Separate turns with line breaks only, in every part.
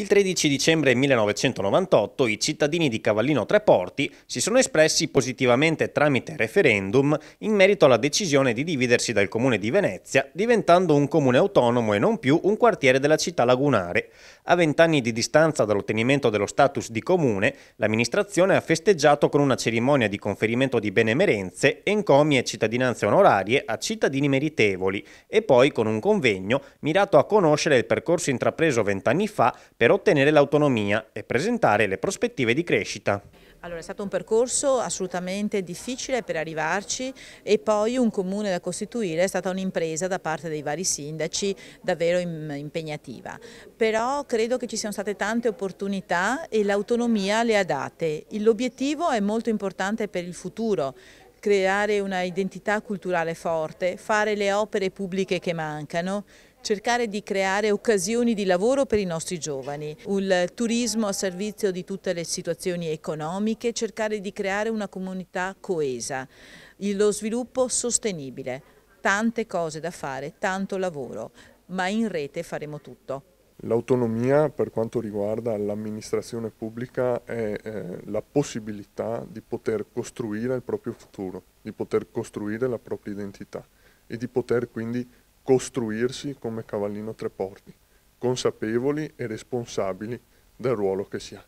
Il 13 dicembre 1998 i cittadini di Cavallino Tre Porti si sono espressi positivamente tramite referendum in merito alla decisione di dividersi dal comune di Venezia, diventando un comune autonomo e non più un quartiere della città lagunare. A vent'anni di distanza dall'ottenimento dello status di comune, l'amministrazione ha festeggiato con una cerimonia di conferimento di benemerenze, encomi e cittadinanze onorarie a cittadini meritevoli e poi con un convegno mirato a conoscere il percorso intrapreso vent'anni fa per per ottenere l'autonomia e presentare le prospettive di crescita.
Allora, è stato un percorso assolutamente difficile per arrivarci e poi un comune da costituire è stata un'impresa da parte dei vari sindaci davvero impegnativa. Però credo che ci siano state tante opportunità e l'autonomia le ha date. L'obiettivo è molto importante per il futuro, creare una identità culturale forte, fare le opere pubbliche che mancano, cercare di creare occasioni di lavoro per i nostri giovani, il turismo a servizio di tutte le situazioni economiche, cercare di creare una comunità coesa, lo sviluppo sostenibile, tante cose da fare, tanto lavoro, ma in rete faremo tutto.
L'autonomia per quanto riguarda l'amministrazione pubblica è eh, la possibilità di poter costruire il proprio futuro, di poter costruire la propria identità e di poter quindi costruirsi come cavallino tre porti, consapevoli e
responsabili del ruolo che si ha.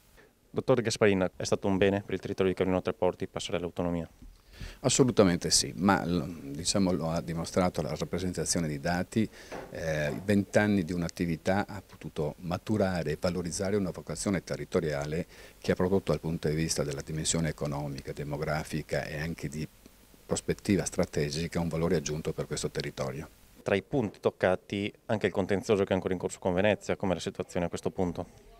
Dottor Gasparina, è stato un bene per il territorio di Cavallino Tre
Porti passare all'autonomia? Assolutamente sì, ma diciamo, lo ha dimostrato la rappresentazione di dati, eh, vent'anni eh, di un'attività ha potuto maturare e valorizzare una vocazione territoriale che ha prodotto dal punto di vista della dimensione economica, demografica e anche di prospettiva strategica un valore aggiunto per questo territorio.
Tra i punti toccati anche il contenzioso che è ancora in corso con Venezia, com'è la situazione a questo punto?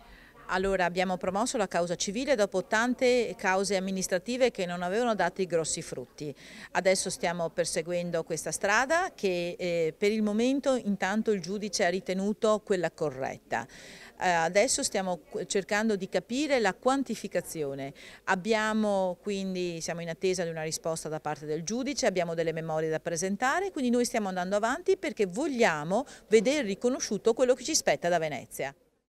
Allora abbiamo promosso la causa civile dopo tante cause amministrative che non avevano dato i grossi frutti. Adesso stiamo perseguendo questa strada che eh, per il momento intanto il giudice ha ritenuto quella corretta. Eh, adesso stiamo cercando di capire la quantificazione. Abbiamo quindi, siamo in attesa di una risposta da parte del giudice, abbiamo delle memorie da presentare, quindi noi stiamo andando avanti perché vogliamo vedere riconosciuto quello che ci spetta da Venezia.